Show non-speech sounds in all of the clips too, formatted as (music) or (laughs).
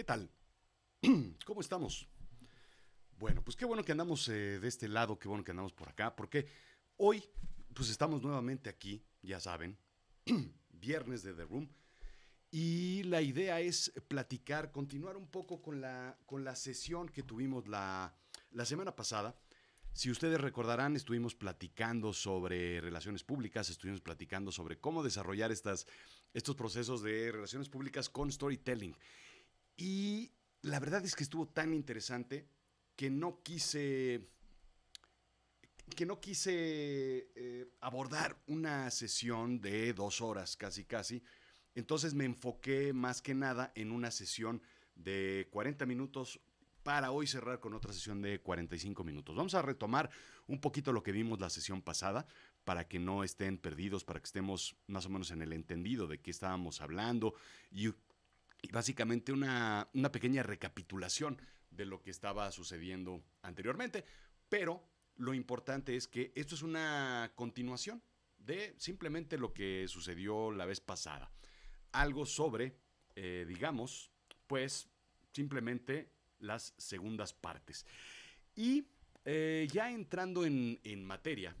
¿Qué tal? (clears throat) ¿Cómo estamos? Bueno, pues qué bueno que andamos eh, de este lado, qué bueno que andamos por acá, porque hoy pues estamos nuevamente aquí, ya saben, (clears throat) viernes de The Room, y la idea es platicar, continuar un poco con la, con la sesión que tuvimos la, la semana pasada. Si ustedes recordarán, estuvimos platicando sobre relaciones públicas, estuvimos platicando sobre cómo desarrollar estas, estos procesos de relaciones públicas con storytelling. Y la verdad es que estuvo tan interesante que no quise que no quise eh, abordar una sesión de dos horas casi casi. Entonces me enfoqué más que nada en una sesión de 40 minutos para hoy cerrar con otra sesión de 45 minutos. Vamos a retomar un poquito lo que vimos la sesión pasada para que no estén perdidos, para que estemos más o menos en el entendido de qué estábamos hablando y y básicamente una, pequeña recapitulación de lo que estaba sucediendo anteriormente, pero lo importante es que esto es una continuación de simplemente lo que sucedió la vez pasada. Algo sobre, eh, digamos, pues simplemente las segundas partes. Y eh, ya entrando en, en, materia,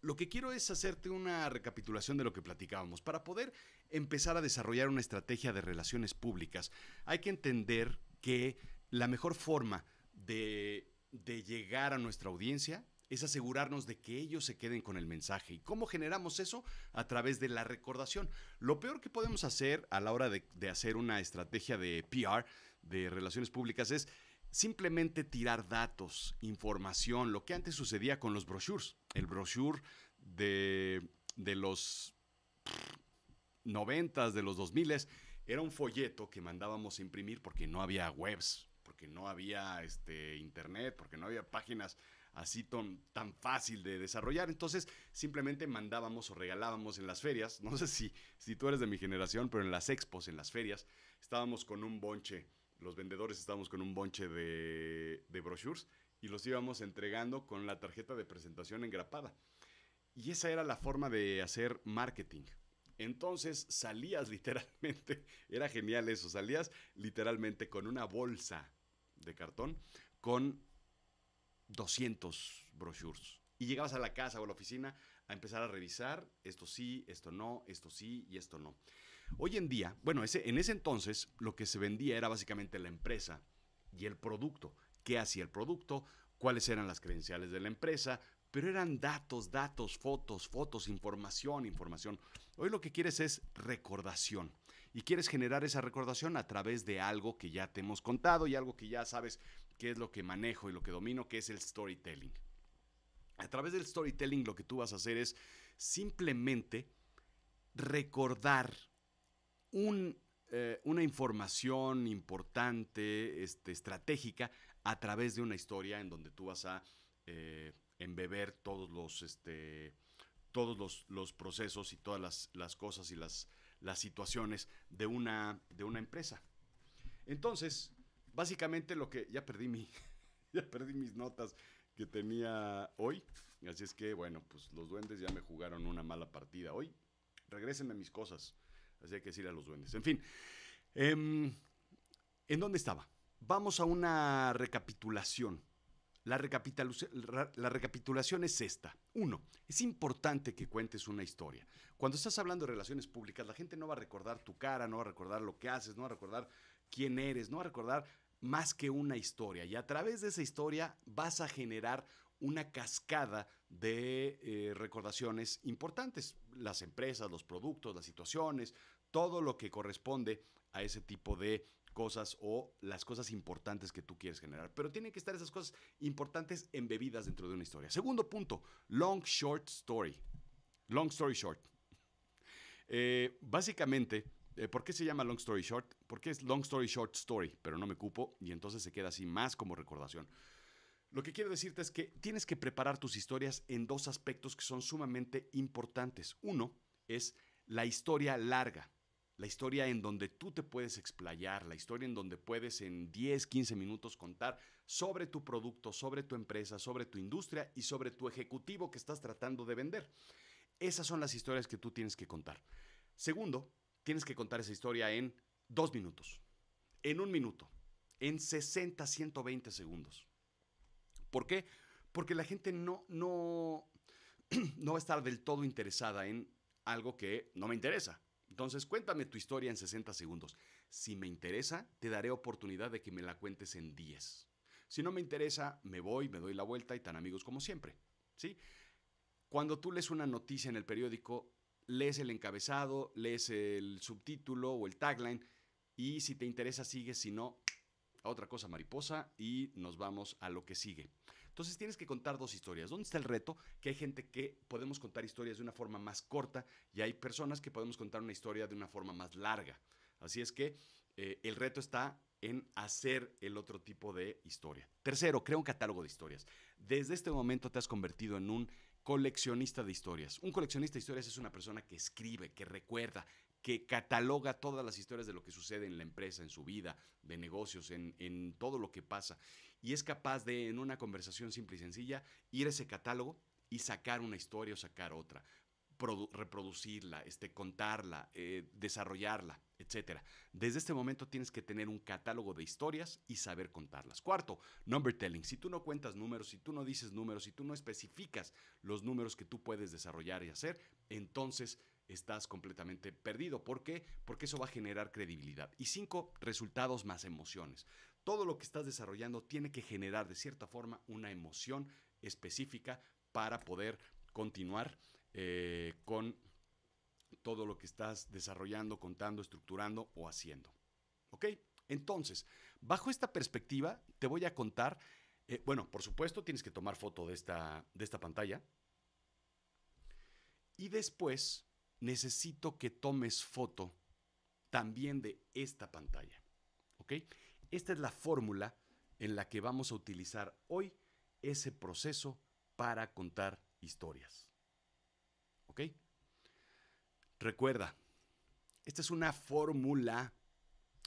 lo que quiero es hacerte una recapitulación de lo que platicábamos para poder empezar a desarrollar una estrategia de relaciones públicas, hay que entender que la mejor forma de, llegar a nuestra audiencia es asegurarnos de que ellos se queden con el mensaje. ¿Y cómo generamos eso? A través de la recordación. Lo peor que podemos hacer a la hora de, hacer una estrategia de PR, de relaciones públicas, es simplemente tirar datos, información, lo que antes sucedía con los brochures. El brochure de, de los noventas, de los 2000 era un folleto que mandábamos a imprimir porque no había webs, porque no había este, internet, porque no había páginas así tan fácil de desarrollar. Entonces simplemente mandábamos o regalábamos en las ferias, no sé si, si tú eres de mi generación, pero en las expos, en las ferias, estábamos con un bonche, los vendedores estábamos con un bonche de, de brochures y los íbamos entregando con la tarjeta de presentación engrapada. Y esa era la forma de hacer marketing. Entonces salías (laughs) literalmente, era genial eso, salías literalmente con una bolsa de cartón con 200 brochures. Y llegabas a la casa o a la oficina a empezar a revisar esto sí, esto no, esto sí y esto no. Hoy en día, bueno, en ese entonces lo que se vendía era básicamente la empresa y el producto. ¿Qué hacía el producto? ¿Cuáles eran las credenciales de la empresa? Pero eran datos, datos, fotos, fotos, información, información. Hoy lo que quieres es recordación y quieres generar esa recordación a través de algo que ya te hemos contado y algo que ya sabes qué es lo que manejo y lo que domino, que es el storytelling. A través del storytelling lo que tú vas a hacer es simplemente recordar eh, una información importante, este, estratégica, a través de una historia en donde tú vas a eh, embeber todos los... Este, todos los, procesos y todas las, cosas y las, las situaciones de una, de una empresa. Entonces, básicamente lo que ya perdí mi (laughs) ya perdí mis notas que tenía hoy, así es que bueno, pues los duendes ya me jugaron una mala partida hoy. Regrésenme mis cosas. Así hay que decirle a los duendes. En fin, em, ¿en dónde estaba? Vamos a una recapitulación la, recapitulación es esta. Uno, es importante que cuentes una historia. Cuando estás hablando de relaciones públicas, la gente no va a recordar tu cara, no va a recordar lo que haces, no va a recordar quién eres, no va a recordar más que una historia. Y a través de esa historia vas a generar una cascada de eh, recordaciones importantes. Las empresas, los productos, las situaciones, todo lo que corresponde a ese tipo de cosas o las cosas importantes que tú quieres generar. Pero tienen que estar esas cosas importantes embebidas dentro de una historia. Segundo punto, long short story. Long story short. Eh, básicamente, eh, ¿por qué se llama long story short? Porque es long story short story, pero no me cupo y entonces se queda así más como recordación. Lo que quiero decirte es que tienes que preparar tus historias en dos aspectos que son sumamente importantes. Uno es la historia larga la historia en donde tú te puedes explayar, la historia en donde puedes en 10, 15 minutos contar sobre tu producto, sobre tu empresa, sobre tu industria y sobre tu ejecutivo que estás tratando de vender. Esas son las historias que tú tienes que contar. Segundo, tienes que contar esa historia en dos minutos, en un minuto, en 60, 120 segundos. ¿Por qué? Porque la gente no, no, (clears throat) no va a estar del todo interesada en algo que no me interesa. Entonces, cuéntame tu historia en 60 segundos. Si me interesa, te daré oportunidad de que me la cuentes en 10. Si no me interesa, me voy, me doy la vuelta y tan amigos como siempre. ¿sí? Cuando tú lees una noticia en el periódico, lees el encabezado, lees el subtítulo o el tagline y si te interesa sigue, si no, a otra cosa mariposa y nos vamos a lo que sigue. Entonces tienes que contar dos historias. ¿Dónde está el reto? Que hay gente que podemos contar historias de una forma más corta y hay personas que podemos contar una historia de una forma más larga. Así es que eh, el reto está en hacer el otro tipo de historia. Tercero, crea un catálogo de historias. Desde este momento te has convertido en un coleccionista de historias. Un coleccionista de historias es una persona que escribe, que recuerda, que cataloga todas las historias de lo que sucede en la empresa, en su vida, de negocios, en, todo lo que pasa. Y es capaz de, en una conversación simple y sencilla, ir a ese catálogo y sacar una historia o sacar otra, reproducirla, este, contarla, eh, desarrollarla, etc. Desde este momento tienes que tener un catálogo de historias y saber contarlas. Cuarto, number telling. Si tú no cuentas números, si tú no dices números, si tú no especificas los números que tú puedes desarrollar y hacer, entonces estás completamente perdido. ¿Por qué? Porque eso va a generar credibilidad. Y cinco, resultados más emociones. Todo lo que estás desarrollando tiene que generar de cierta forma una emoción específica para poder continuar eh, con todo lo que estás desarrollando, contando, estructurando o haciendo. ¿Ok? Entonces, bajo esta perspectiva, te voy a contar, eh, bueno, por supuesto tienes que tomar foto de esta, de esta pantalla y después necesito que tomes foto también de esta pantalla. ¿Ok? Esta es la fórmula en la que vamos a utilizar hoy ese proceso para contar historias. ¿Ok? Recuerda, esta es una fórmula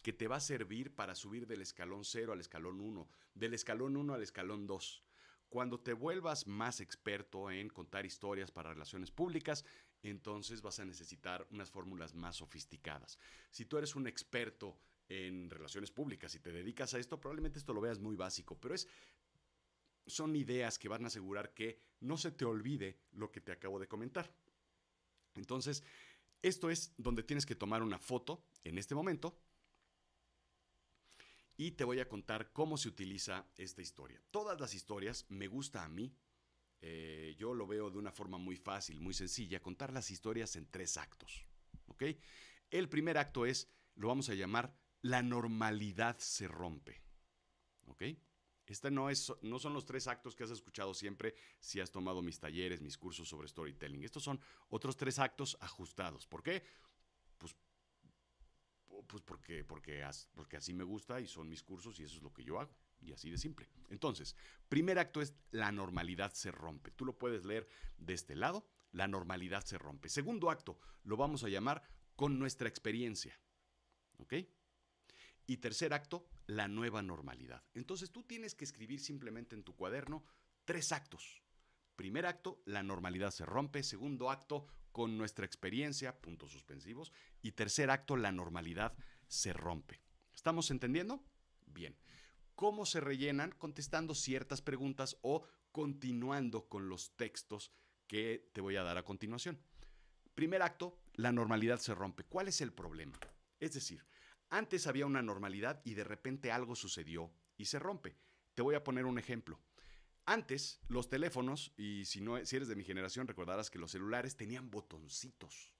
que te va a servir para subir del escalón 0 al escalón 1, del escalón 1 al escalón 2. Cuando te vuelvas más experto en contar historias para relaciones públicas, entonces vas a necesitar unas fórmulas más sofisticadas. Si tú eres un experto en relaciones públicas y te dedicas a esto, probablemente esto lo veas muy básico, pero es son ideas que van a asegurar que no se te olvide lo que te acabo de comentar. Entonces, esto es donde tienes que tomar una foto en este momento y te voy a contar cómo se utiliza esta historia. Todas las historias me gusta a mí eh, yo lo veo de una forma muy fácil, muy sencilla, contar las historias en tres actos. ¿ok? El primer acto es, lo vamos a llamar, la normalidad se rompe. ¿ok? Este no, es, no son los tres actos que has escuchado siempre si has tomado mis talleres, mis cursos sobre storytelling. Estos son otros tres actos ajustados. ¿Por qué? Pues, pues porque, porque así me gusta y son mis cursos y eso es lo que yo hago. Y así de simple. Entonces, primer acto es la normalidad se rompe. Tú lo puedes leer de este lado, la normalidad se rompe. Segundo acto, lo vamos a llamar con nuestra experiencia. ¿Ok? Y tercer acto, la nueva normalidad. Entonces tú tienes que escribir simplemente en tu cuaderno tres actos. Primer acto, la normalidad se rompe. Segundo acto, con nuestra experiencia, puntos suspensivos. Y tercer acto, la normalidad se rompe. ¿Estamos entendiendo? Bien cómo se rellenan contestando ciertas preguntas o continuando con los textos que te voy a dar a continuación. Primer acto, la normalidad se rompe. ¿Cuál es el problema? Es decir, antes había una normalidad y de repente algo sucedió y se rompe. Te voy a poner un ejemplo. Antes, los teléfonos, y si, no, si eres de mi generación, recordarás que los celulares tenían botoncitos.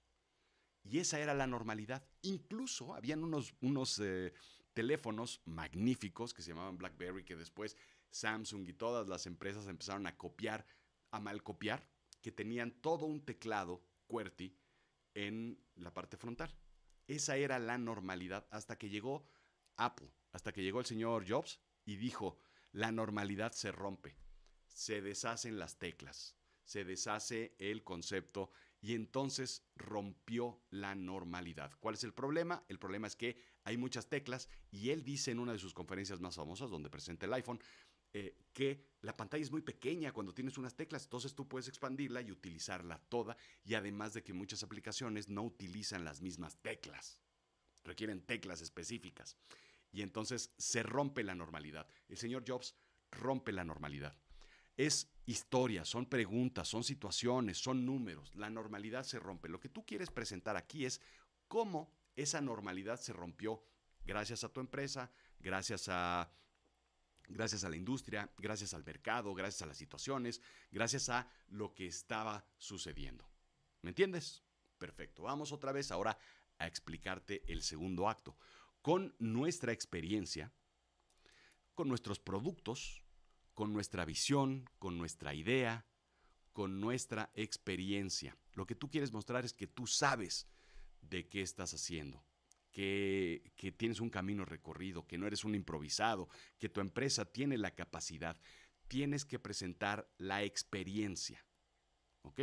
Y esa era la normalidad. Incluso habían unos, unos eh, teléfonos magníficos que se llamaban BlackBerry, que después Samsung y todas las empresas empezaron a copiar, a mal copiar, que tenían todo un teclado QWERTY en la parte frontal. Esa era la normalidad hasta que llegó Apple, hasta que llegó el señor Jobs y dijo, la normalidad se rompe, se deshacen las teclas, se deshace el concepto y entonces rompió la normalidad. ¿Cuál es el problema? El problema es que hay muchas teclas y él dice en una de sus conferencias más famosas donde presenta el iPhone eh, que la pantalla es muy pequeña cuando tienes unas teclas, entonces tú puedes expandirla y utilizarla toda y además de que muchas aplicaciones no utilizan las mismas teclas, requieren teclas específicas y entonces se rompe la normalidad. El señor Jobs rompe la normalidad es historia, son preguntas, son situaciones, son números. La normalidad se rompe. Lo que tú quieres presentar aquí es cómo esa normalidad se rompió gracias a tu empresa, gracias a gracias a la industria, gracias al mercado, gracias a las situaciones, gracias a lo que estaba sucediendo. ¿Me entiendes? Perfecto. Vamos otra vez ahora a explicarte el segundo acto. Con nuestra experiencia, con nuestros productos, con nuestra visión, con nuestra idea, con nuestra experiencia. Lo que tú quieres mostrar es que tú sabes de qué estás haciendo, que, que, tienes un camino recorrido, que no eres un improvisado, que tu empresa tiene la capacidad. Tienes que presentar la experiencia. ¿Ok?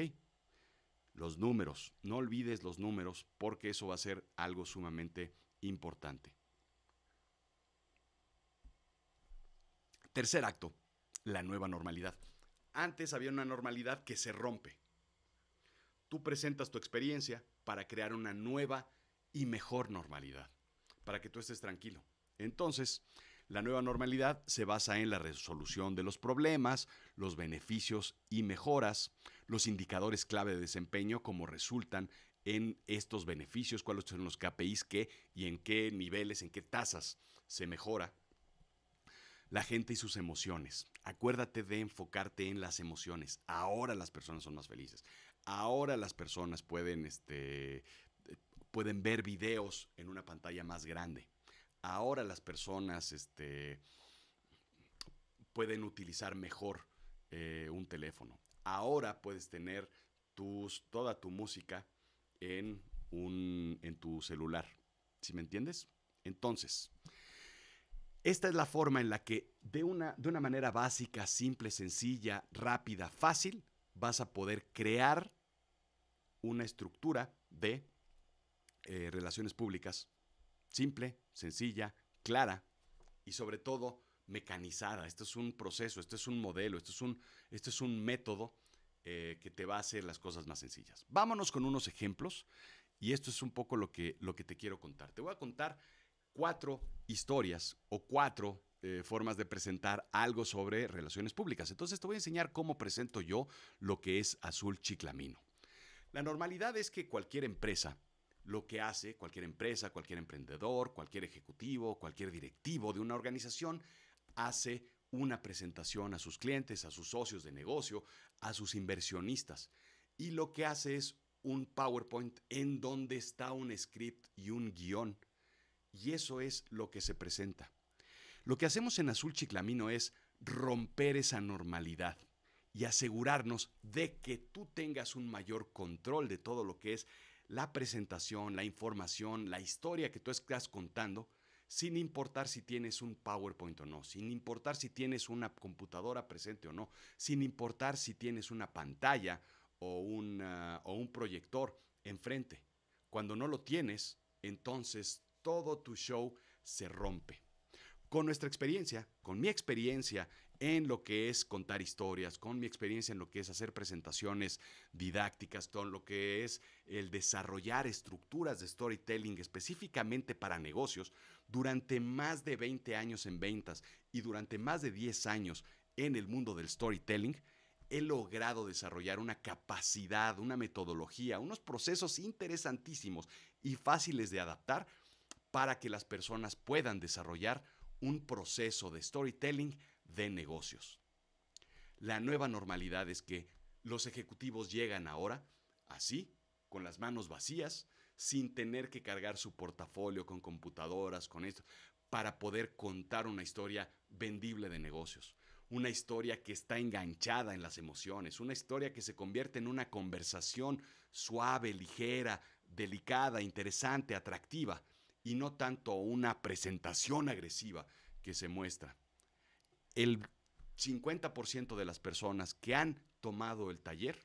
Los números. No olvides los números porque eso va a ser algo sumamente importante. Tercer acto la nueva normalidad. Antes había una normalidad que se rompe. Tú presentas tu experiencia para crear una nueva y mejor normalidad, para que tú estés tranquilo. Entonces, la nueva normalidad se basa en la resolución de los problemas, los beneficios y mejoras, los indicadores clave de desempeño como resultan en estos beneficios, cuáles son los KPIs que y en qué niveles, en qué tasas se mejora la gente y sus emociones. Acuérdate de enfocarte en las emociones. Ahora las personas son más felices. Ahora las personas pueden, este, pueden ver videos en una pantalla más grande. Ahora las personas este, pueden utilizar mejor eh, un teléfono. Ahora puedes tener tus, toda tu música en, un, en tu celular. ¿Sí me entiendes? Entonces, esta es la forma en la que de una, de una manera básica, simple, sencilla, rápida, fácil, vas a poder crear una estructura de eh, relaciones públicas simple, sencilla, clara y sobre todo mecanizada. Este es un proceso, este es un modelo, esto es un, es un método eh, que te va a hacer las cosas más sencillas. Vámonos con unos ejemplos y esto es un poco lo que, lo que te quiero contar. Te voy a contar cuatro historias o cuatro eh, formas de presentar algo sobre relaciones públicas. Entonces te voy a enseñar cómo presento yo lo que es azul chiclamino. La normalidad es que cualquier empresa lo que hace cualquier empresa, cualquier emprendedor, cualquier ejecutivo, cualquier directivo de una organización, hace una presentación a sus clientes, a sus socios de negocio, a sus inversionistas. Y lo que hace es un PowerPoint en donde está un script y un guión y eso es lo que se presenta. Lo que hacemos en Azul Chiclamino es romper esa normalidad y asegurarnos de que tú tengas un mayor control de todo lo que es la presentación, la información, la historia que tú estás contando, sin importar si tienes un PowerPoint o no, sin importar si tienes una computadora presente o no, sin importar si tienes una pantalla o, o un proyector enfrente. Cuando no lo tienes, entonces todo tu show se rompe. Con nuestra experiencia, con mi experiencia en lo que es contar historias, con mi experiencia en lo que es hacer presentaciones didácticas, con lo que es el desarrollar estructuras de storytelling específicamente para negocios, durante más de 20 años en ventas y durante más de 10 años en el mundo del storytelling, he logrado desarrollar una capacidad, una metodología, unos procesos interesantísimos y fáciles de adaptar para que las personas puedan desarrollar un proceso de storytelling de negocios. La nueva normalidad es que los ejecutivos llegan ahora así, con las manos vacías, sin tener que cargar su portafolio con computadoras, con esto, para poder contar una historia vendible de negocios, una historia que está enganchada en las emociones, una historia que se convierte en una conversación suave, ligera, delicada, interesante, atractiva, y no tanto una presentación agresiva que se muestra. El 50% de las personas que han tomado el taller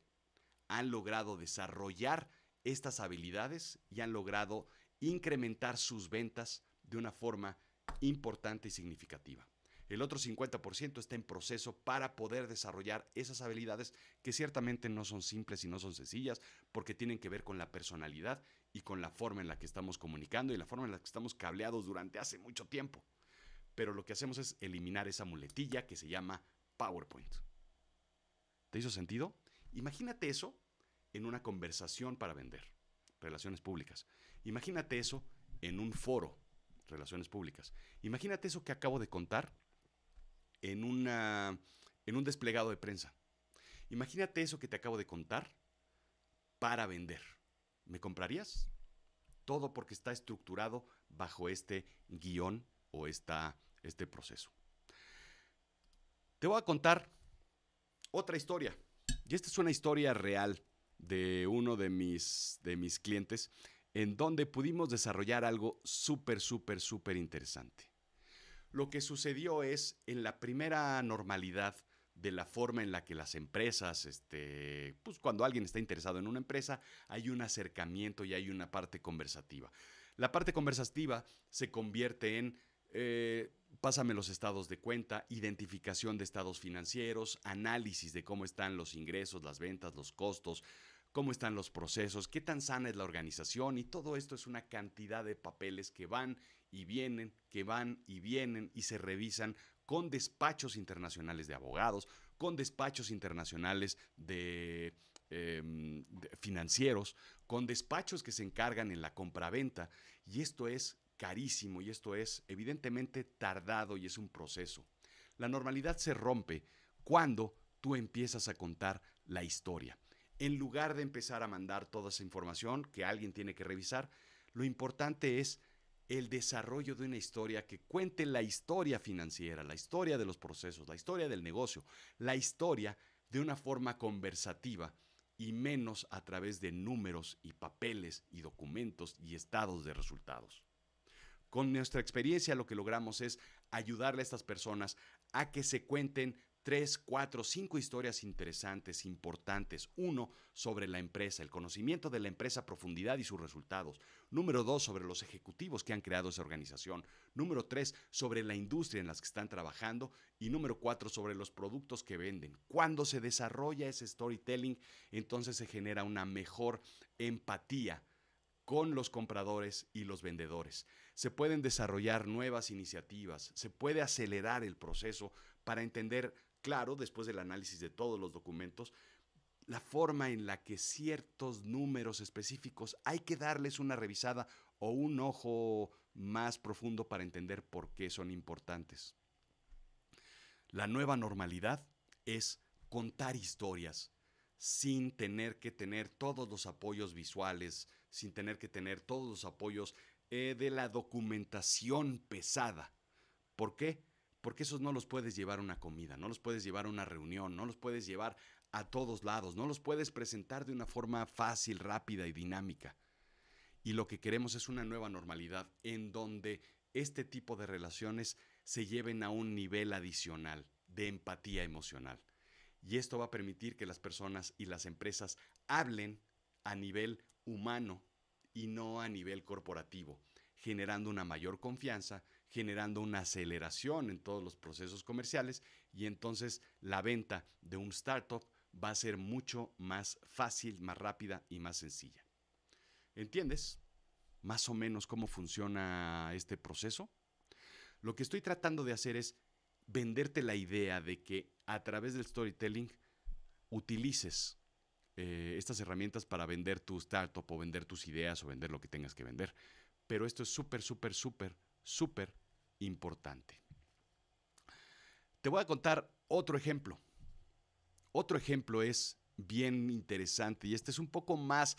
han logrado desarrollar estas habilidades y han logrado incrementar sus ventas de una forma importante y significativa. El otro 50% está en proceso para poder desarrollar esas habilidades que ciertamente no son simples y no son sencillas porque tienen que ver con la personalidad y con la forma en la que estamos comunicando y la forma en la que estamos cableados durante hace mucho tiempo. Pero lo que hacemos es eliminar esa muletilla que se llama PowerPoint. ¿Te hizo sentido? Imagínate eso en una conversación para vender, relaciones públicas. Imagínate eso en un foro, relaciones públicas. Imagínate eso que acabo de contar en, en un desplegado de prensa. Imagínate eso que te acabo de contar para vender. ¿Me comprarías? Todo porque está estructurado bajo este guión o este proceso. Te voy a contar otra historia. Y esta es una historia real de uno de mis, de mis clientes en donde pudimos desarrollar algo súper, súper, súper interesante. Lo que sucedió es, en la primera normalidad de la forma en la que las empresas, este, pues cuando alguien está interesado en una empresa, hay un acercamiento y hay una parte conversativa. La parte conversativa se convierte en eh, pásame los estados de cuenta, identificación de estados financieros, análisis de cómo están los ingresos, las ventas, los costos, cómo están los procesos, qué tan sana es la organización y todo esto es una cantidad de papeles que van y vienen, que van y vienen y se revisan con despachos internacionales de abogados, con despachos internacionales em, de, financieros, con despachos que se encargan en la compraventa. Y esto es carísimo y esto es evidentemente tardado y es un proceso. La normalidad se rompe cuando tú empiezas a contar la historia. En lugar de empezar a mandar toda esa información que alguien tiene que revisar, lo importante es el desarrollo de una historia que cuente la historia financiera, la historia de los procesos, la historia del negocio, la historia de una forma conversativa y menos a través de números y papeles y documentos y estados de resultados. Con nuestra experiencia lo que logramos es ayudarle a estas personas a que se cuenten tres, cuatro, cinco historias interesantes, importantes. Uno, sobre la empresa, el conocimiento de la empresa profundidad y sus resultados. Número dos, sobre los ejecutivos que han creado esa organización. Número tres, sobre la industria en las que están trabajando. Y número cuatro, sobre los productos que venden. Cuando se desarrolla ese storytelling, entonces se genera una mejor empatía con los compradores y los vendedores. Se pueden desarrollar nuevas iniciativas, se puede acelerar el proceso para entender claro, después del análisis de todos los documentos, la forma en la que ciertos números específicos hay que darles una revisada o un ojo más profundo para entender por qué son importantes. La nueva normalidad es contar historias sin tener que tener todos los apoyos visuales, sin tener que tener todos los apoyos eh, de la documentación pesada. ¿Por qué? porque esos no los puedes llevar a una comida, no los puedes llevar a una reunión, no los puedes llevar a todos lados, no los puedes presentar de una forma fácil, rápida y dinámica. Y lo que queremos es una nueva normalidad en donde este tipo de relaciones se lleven a un nivel adicional de empatía emocional. Y esto va a permitir que las personas y las empresas hablen a nivel humano y no a nivel corporativo, generando una mayor confianza generando una aceleración en todos los procesos comerciales y entonces la venta de un startup va a ser mucho más fácil, más rápida y más sencilla. ¿Entiendes más o menos cómo funciona este proceso? Lo que estoy tratando de hacer es venderte la idea de que a través del storytelling utilices eh, estas herramientas para vender tu startup o vender tus ideas o vender lo que tengas que vender. Pero esto es súper, súper, súper, súper importante. Te voy a contar otro ejemplo. Otro ejemplo es bien interesante y este es un poco más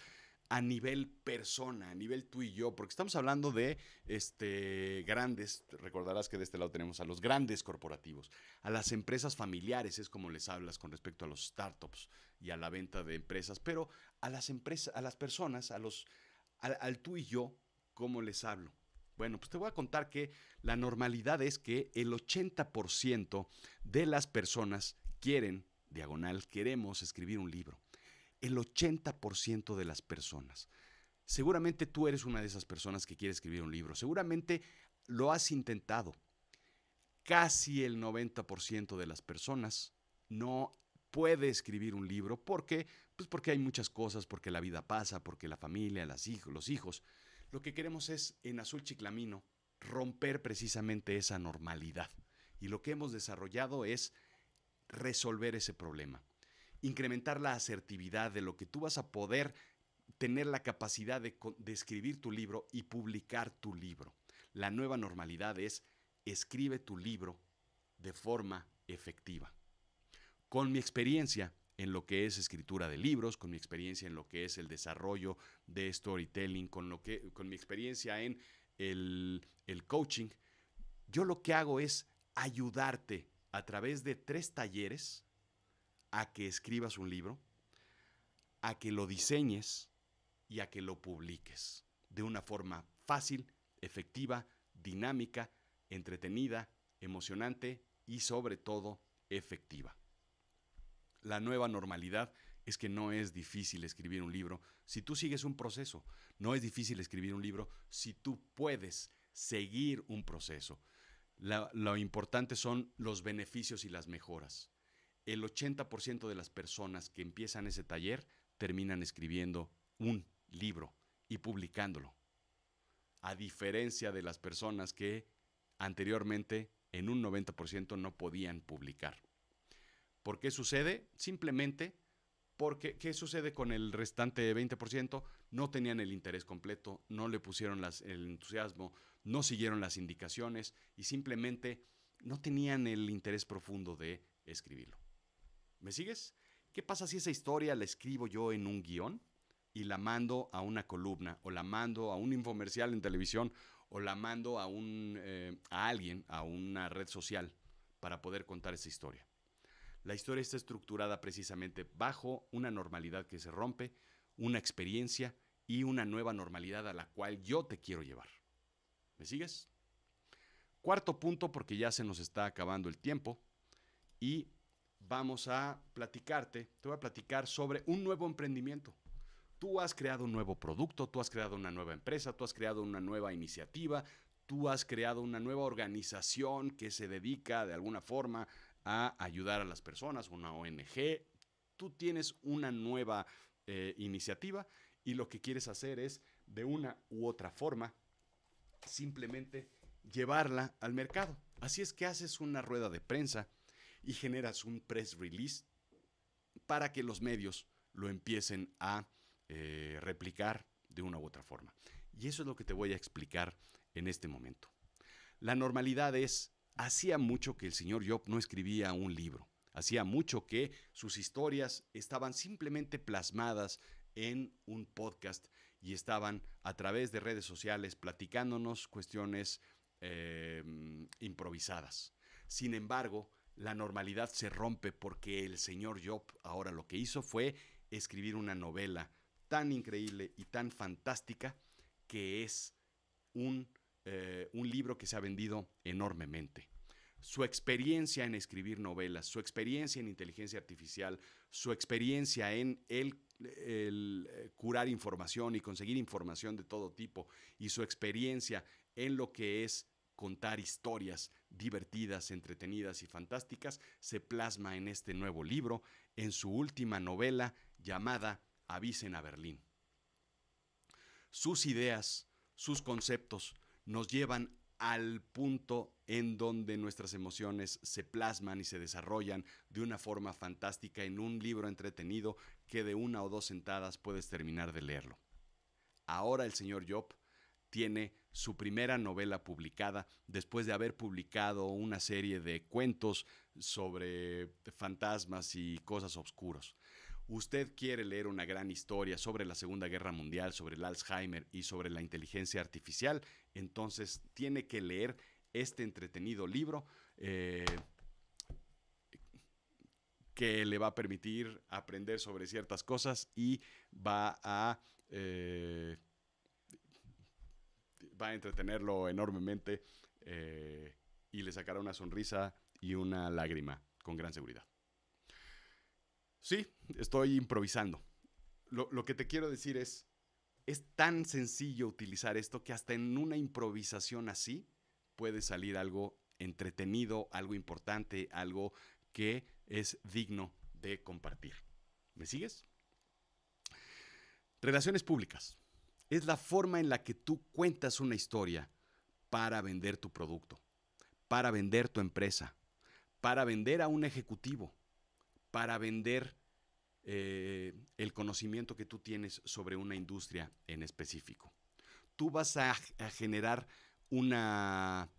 a nivel persona, a nivel tú y yo, porque estamos hablando de este, grandes, recordarás que de este lado tenemos a los grandes corporativos, a las empresas familiares, es como les hablas con respecto a los startups y a la venta de empresas, pero a las empresas, a las personas, a los, al, al tú y yo, ¿cómo les hablo? Bueno, pues te voy a contar que la normalidad es que el 80% de las personas quieren, diagonal, queremos escribir un libro. El 80% de las personas. Seguramente tú eres una de esas personas que quiere escribir un libro. Seguramente lo has intentado. Casi el 90% de las personas no puede escribir un libro qué? pues porque hay muchas cosas, porque la vida pasa, porque la familia, las hijos, los hijos. Lo que queremos es, en Azul Chiclamino, romper precisamente esa normalidad. Y lo que hemos desarrollado es resolver ese problema, incrementar la asertividad de lo que tú vas a poder tener la capacidad de, de escribir tu libro y publicar tu libro. La nueva normalidad es escribe tu libro de forma efectiva. Con mi experiencia, en lo que es escritura de libros, con mi experiencia en lo que es el desarrollo de storytelling, con, lo que, con mi experiencia en el, el coaching, yo lo que hago es ayudarte a través de tres talleres a que escribas un libro, a que lo diseñes y a que lo publiques de una forma fácil, efectiva, dinámica, entretenida, emocionante y sobre todo efectiva la nueva normalidad es que no es difícil escribir un libro si tú sigues un proceso. No es difícil escribir un libro si tú puedes seguir un proceso. lo importante son los beneficios y las mejoras. El 80% de las personas que empiezan ese taller terminan escribiendo un libro y publicándolo. A diferencia de las personas que anteriormente en un 90% no podían publicar. ¿Por qué sucede? Simplemente porque, ¿qué sucede con el restante 20%? No tenían el interés completo, no le pusieron el entusiasmo, no siguieron las indicaciones y simplemente no tenían el interés profundo de escribirlo. ¿Me sigues? ¿Qué pasa si esa historia la escribo yo en un guión y la mando a una columna o la mando a un infomercial en televisión o la mando a, un, eh, a alguien, a una red social para poder contar esa historia? La historia está estructurada precisamente bajo una normalidad que se rompe, una experiencia y una nueva normalidad a la cual yo te quiero llevar. ¿Me sigues? Cuarto punto, porque ya se nos está acabando el tiempo, y vamos a platicarte, te voy a platicar sobre un nuevo emprendimiento. Tú has creado un nuevo producto, tú has creado una nueva empresa, tú has creado una nueva iniciativa, tú has creado una nueva organización que se dedica de alguna forma a ayudar a las personas, una ONG. Tú tienes una nueva eh, iniciativa y lo que quieres hacer es, de una u otra forma, simplemente llevarla al mercado. Así es que haces una rueda de prensa y generas un press release para que los medios lo empiecen a eh, replicar de una u otra forma. Y eso es lo que te voy a explicar en este momento. La normalidad es Hacía mucho que el señor Job no escribía un libro. Hacía mucho que sus historias estaban simplemente plasmadas en un podcast y estaban a través de redes sociales platicándonos cuestiones em, improvisadas. Sin embargo, la normalidad se rompe porque el señor Job ahora lo que hizo fue escribir una novela tan increíble y tan fantástica que es un eh, un libro que se ha vendido enormemente. Su experiencia en escribir novelas, su experiencia en inteligencia artificial, su experiencia en el eh, curar información y conseguir información de todo tipo, y su experiencia en lo que es contar historias divertidas, entretenidas y fantásticas, se plasma en este nuevo libro, en su última novela llamada Avisen a Berlín. Sus ideas, sus conceptos, nos llevan al punto en donde nuestras emociones se plasman y se desarrollan de una forma fantástica en un libro entretenido que de una o dos sentadas puedes terminar de leerlo. Ahora el señor Job tiene su primera novela publicada después de haber publicado una serie de cuentos sobre fantasmas y cosas oscuras usted quiere leer una gran historia sobre la Segunda Guerra Mundial, sobre el Alzheimer y sobre la inteligencia artificial, entonces tiene que leer este entretenido libro. Eh, que le va a permitir aprender sobre ciertas cosas y va a, eh, va a entretenerlo enormemente eh, y le sacará una sonrisa y una lágrima con gran seguridad. Sí, estoy improvisando. Lo, lo, que te quiero decir es, es tan sencillo utilizar esto que hasta en una improvisación así puede salir algo entretenido, algo importante, algo que es digno de compartir. ¿Me sigues? Relaciones públicas. Es la forma en la que tú cuentas una historia para vender tu producto, para vender tu empresa, para vender a un ejecutivo, para vender eh, el conocimiento que tú tienes sobre una industria en específico. Tú vas a, generar una...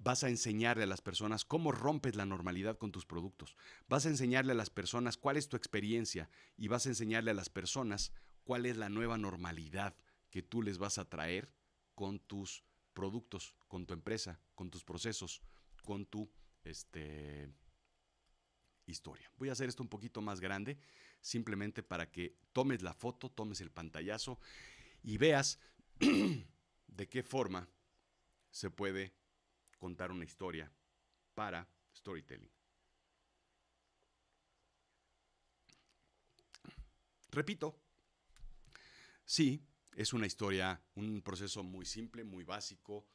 Vas a enseñarle a las personas cómo rompes la normalidad con tus productos. Vas a enseñarle a las personas cuál es tu experiencia y vas a enseñarle a las personas cuál es la nueva normalidad que tú les vas a traer con tus productos, con tu empresa, con tus procesos, con tu este, historia. Voy a hacer esto un poquito más grande, simplemente para que tomes la foto, tomes el pantallazo y veas (clears throat) de qué forma se puede contar una historia para storytelling. Repito, sí, es una historia, un proceso muy simple, muy básico,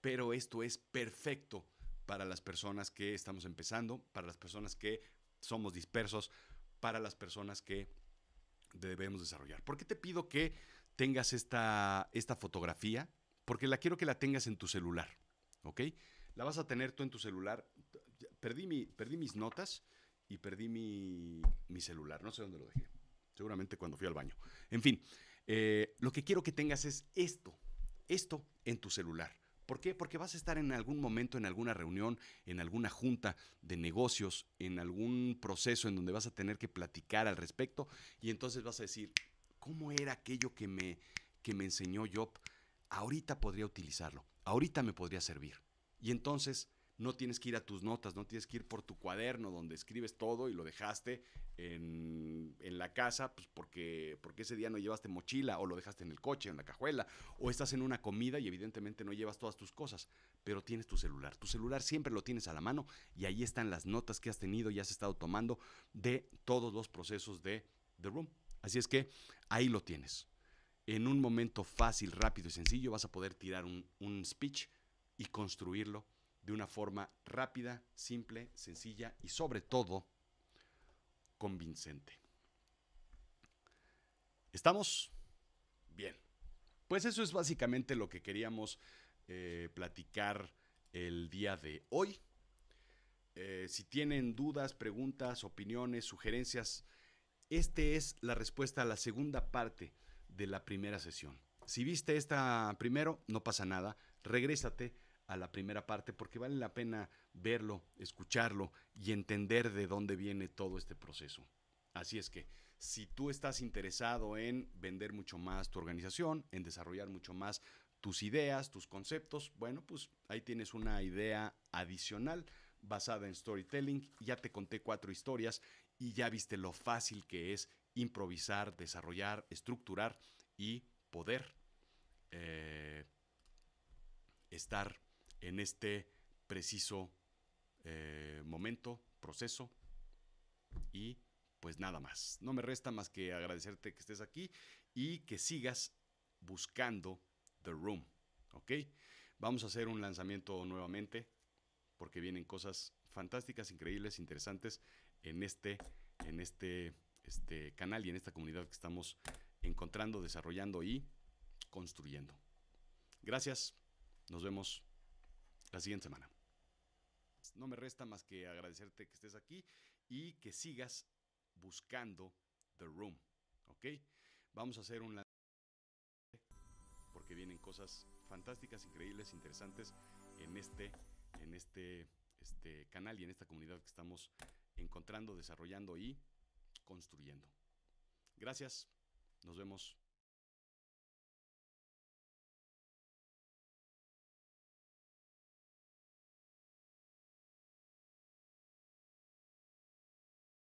pero esto es perfecto para las personas que estamos empezando, para las personas que somos dispersos para las personas que debemos desarrollar. ¿Por qué te pido que tengas esta, esta fotografía? Porque la quiero que la tengas en tu celular, ¿ok? La vas a tener tú en tu celular. Perdí, mi, perdí mis notas y perdí mi, celular. No sé dónde lo dejé. Seguramente cuando fui al baño. En fin, eh, lo que quiero que tengas es esto, esto en tu celular. ¿Por qué? Porque vas a estar en algún momento, en alguna reunión, en alguna junta de negocios, en algún proceso en donde vas a tener que platicar al respecto y entonces vas a decir, ¿cómo era aquello que me, que me enseñó Job? Ahorita podría utilizarlo, ahorita me podría servir. Y entonces no tienes que ir a tus notas, no tienes que ir por tu cuaderno donde escribes todo y lo dejaste en, la casa pues porque, porque ese día no llevaste mochila o lo dejaste en el coche, en la cajuela, o estás en una comida y evidentemente no llevas todas tus cosas, pero tienes tu celular. Tu celular siempre lo tienes a la mano y ahí están las notas que has tenido y has estado tomando de todos los procesos de The Room. Así es que ahí lo tienes. En un momento fácil, rápido y sencillo vas a poder tirar un, un speech y construirlo de una forma rápida, simple, sencilla y sobre todo convincente. ¿Estamos? Bien. Pues eso es básicamente lo que queríamos eh, platicar el día de hoy. Eh, si tienen dudas, preguntas, opiniones, sugerencias, esta es la respuesta a la segunda parte de la primera sesión. Si viste esta primero, no pasa nada, regrésate a la primera parte porque vale la pena verlo, escucharlo y entender de dónde viene todo este proceso. Así es que si tú estás interesado en vender mucho más tu organización, en desarrollar mucho más tus ideas, tus conceptos, bueno, pues ahí tienes una idea adicional basada en storytelling. Ya te conté cuatro historias y ya viste lo fácil que es improvisar, desarrollar, estructurar y poder eh, estar en este preciso eh, momento, proceso. Y pues nada más. No me resta más que agradecerte que estés aquí y que sigas buscando The Room. ¿Ok? Vamos a hacer un lanzamiento nuevamente porque vienen cosas fantásticas, increíbles, interesantes en este, en este, este canal y en esta comunidad que estamos encontrando, desarrollando y construyendo. Gracias. Nos vemos la siguiente semana. No me resta más que agradecerte que estés aquí y que sigas buscando The Room, ¿ok? Vamos a hacer un porque vienen cosas fantásticas, increíbles, interesantes en este, en este, este canal y en esta comunidad que estamos encontrando, desarrollando y construyendo. Gracias, nos vemos.